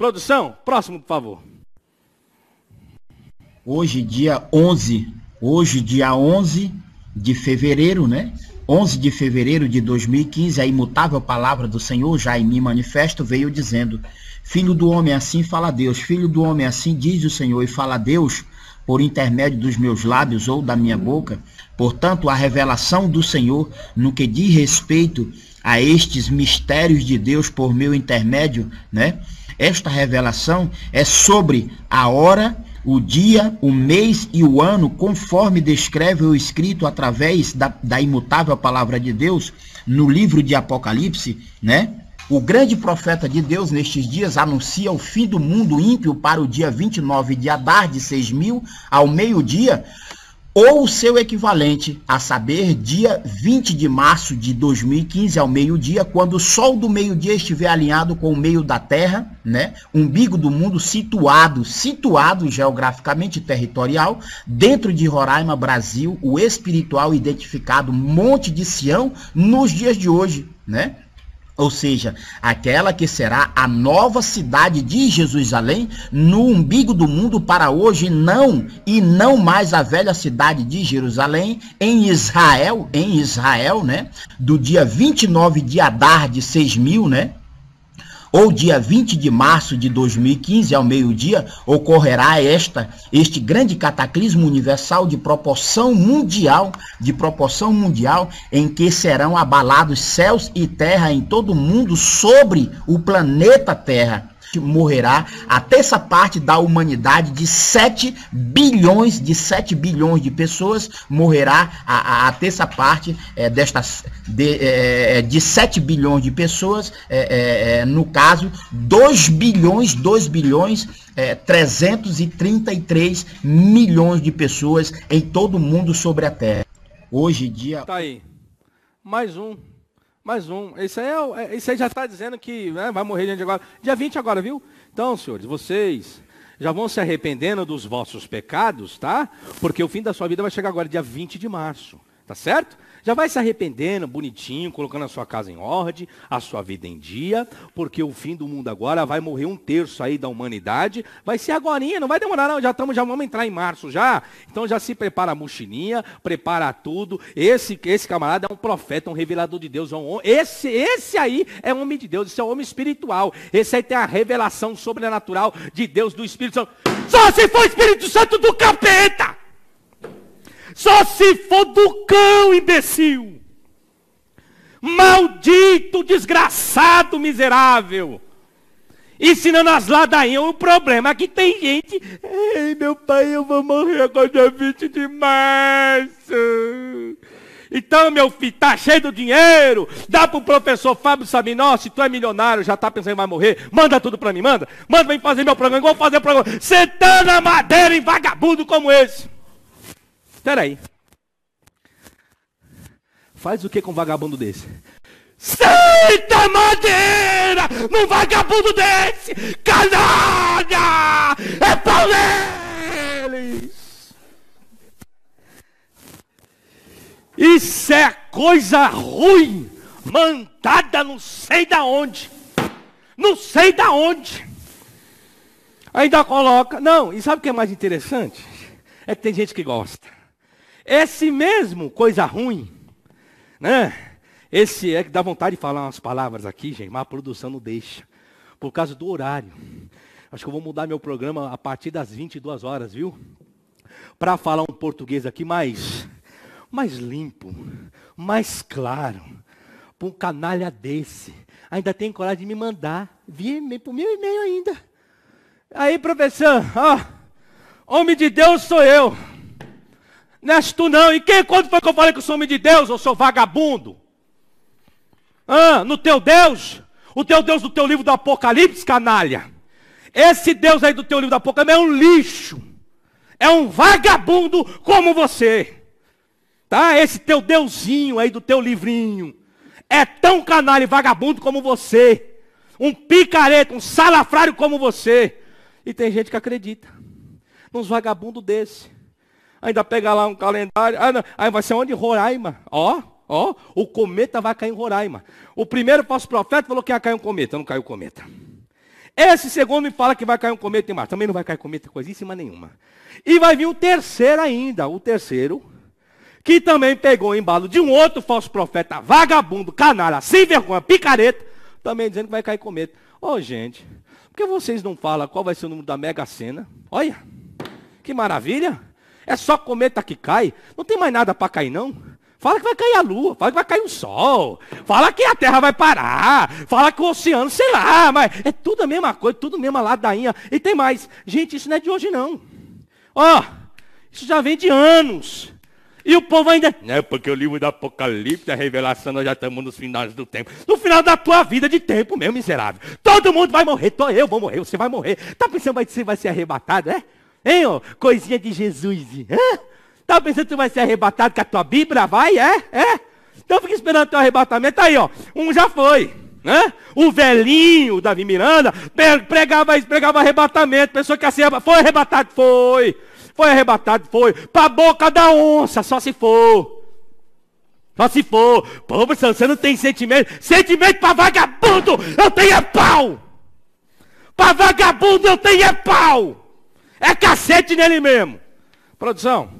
Produção, próximo, por favor. Hoje, dia 11, hoje, dia 11 de fevereiro, né? 11 de fevereiro de 2015, a imutável palavra do Senhor, já em mim manifesto, veio dizendo: Filho do homem assim fala Deus, filho do homem assim diz o Senhor e fala Deus por intermédio dos meus lábios ou da minha boca. Portanto, a revelação do Senhor no que diz respeito a estes mistérios de Deus por meu intermédio, né? Esta revelação é sobre a hora, o dia, o mês e o ano, conforme descreve o escrito através da, da imutável palavra de Deus no livro de Apocalipse, né? O grande profeta de Deus nestes dias anuncia o fim do mundo ímpio para o dia 29 de Adar de 6000 ao meio-dia, ou o seu equivalente, a saber, dia 20 de março de 2015 ao meio-dia, quando o sol do meio-dia estiver alinhado com o meio da Terra, né? Umbigo do mundo situado, situado geograficamente territorial, dentro de Roraima, Brasil, o espiritual identificado Monte de Sião nos dias de hoje, né? ou seja, aquela que será a nova cidade de Jerusalém no umbigo do mundo para hoje, não, e não mais a velha cidade de Jerusalém em Israel, em Israel, né? Do dia 29 de Adar de 6000, né? ou dia 20 de março de 2015, ao meio-dia, ocorrerá esta, este grande cataclismo universal de proporção mundial, de proporção mundial, em que serão abalados céus e terra em todo o mundo sobre o planeta Terra morrerá, até essa parte da humanidade de 7 bilhões, de 7 bilhões de pessoas, morrerá a, a, até essa parte é, destas, de, é, é de 7 bilhões de pessoas, é, é, é no caso, 2 bilhões, 2 bilhões é, 333 milhões de pessoas em todo o mundo sobre a Terra. Hoje em dia. Tá aí. Mais um mais um. Esse aí, é, é esse aí já está dizendo que né, vai morrer diante agora. Dia 20 agora, viu? Então, senhores, vocês já vão se arrependendo dos vossos pecados, tá? Porque o fim da sua vida vai chegar agora, dia 20 de março. Tá certo? Já vai se arrependendo, bonitinho, colocando a sua casa em ordem, a sua vida em dia, porque o fim do mundo agora vai morrer um terço aí da humanidade. Vai ser agora, não vai demorar não, já estamos, já vamos entrar em março já. Então já se prepara a mochininha, prepara tudo. Esse esse camarada é um profeta, um revelador de Deus, é um, esse esse aí é homem de Deus, esse é um homem espiritual. Esse aí tem a revelação sobrenatural de Deus do Espírito Santo. Só se for Espírito Santo do capeta. Só se for do cão, imbecil. Maldito, desgraçado, miserável. Ensinando as ladainhas. O problema é que tem gente. Ei, meu pai, eu vou morrer agora dia 20 de março. Então, meu filho, tá cheio do dinheiro. Dá pro professor Fábio Sabino. Nossa, se tu é milionário, já tá pensando em vai morrer. Manda tudo pra mim, manda. Manda vem fazer meu programa, Vou fazer programa. Sentando a madeira em vagabundo como esse. Espera aí. Faz o que com um vagabundo desse? Senta madeira num vagabundo desse! Canalha! É pau deles! Isso é coisa ruim, mandada não sei da onde. Não sei da onde. Ainda coloca. Não, e sabe o que é mais interessante? É que tem gente que gosta. Esse mesmo, coisa ruim, né? Esse é que dá vontade de falar umas palavras aqui, gente, mas a produção não deixa. Por causa do horário. Acho que eu vou mudar meu programa a partir das 22 horas, viu? Para falar um português aqui mais, mais limpo, mais claro. Para um canalha desse. Ainda tem coragem de me mandar. Via para o meu e-mail ainda. Aí, professor, ó, homem de Deus sou eu. Não és assim tu não. E quem, quando foi que eu falei que eu sou homem de Deus? ou sou vagabundo. Ah, no teu Deus? O teu Deus do teu livro do Apocalipse, canalha. Esse Deus aí do teu livro do Apocalipse é um lixo. É um vagabundo como você. Tá? Esse teu deusinho aí do teu livrinho. É tão canalha e vagabundo como você. Um picareta, um salafrário como você. E tem gente que acredita. Nos vagabundos desse ainda pega lá um calendário. Ah, não. Aí vai ser onde? Roraima. Ó, ó, o cometa vai cair em Roraima. O primeiro falso profeta falou que ia cair um cometa, não caiu cometa. Esse segundo me fala que vai cair um cometa em Marte. Também não vai cair cometa coisíssima nenhuma. E vai vir o terceiro ainda, o terceiro, que também pegou o embalo de um outro falso profeta, vagabundo, canalha, sem vergonha, picareta, também dizendo que vai cair cometa. Ô oh, gente, por que vocês não falam qual vai ser o número da Mega Sena? Olha, que maravilha! É só cometa que cai? Não tem mais nada para cair, não? Fala que vai cair a lua, fala que vai cair o sol, fala que a terra vai parar, fala que o oceano, sei lá, mas é tudo a mesma coisa, tudo a mesma ladainha. E tem mais. Gente, isso não é de hoje, não. Ó, oh, isso já vem de anos. E o povo ainda. Não, é porque o livro do Apocalipse, a revelação, nós já estamos nos finais do tempo. No final da tua vida de tempo, meu miserável. Todo mundo vai morrer, tô eu vou morrer, você vai morrer. Tá pensando que você vai ser arrebatado, é? Né? Hein, ó, coisinha de Jesus. Hã? Tá pensando que tu vai ser arrebatado com a tua Bíblia? Vai, é? É? Então fica esperando o teu arrebatamento. Aí, ó, um já foi. Né? O velhinho Davi Miranda pregava pregava arrebatamento. Pessoa que assim, foi arrebatado, foi. Foi arrebatado, foi. Para boca da onça, só se for. Só se for. Pô, você não tem sentimento. Sentimento para vagabundo, eu tenho é pau. Para vagabundo, eu tenho é pau. É cacete nele mesmo. Produção.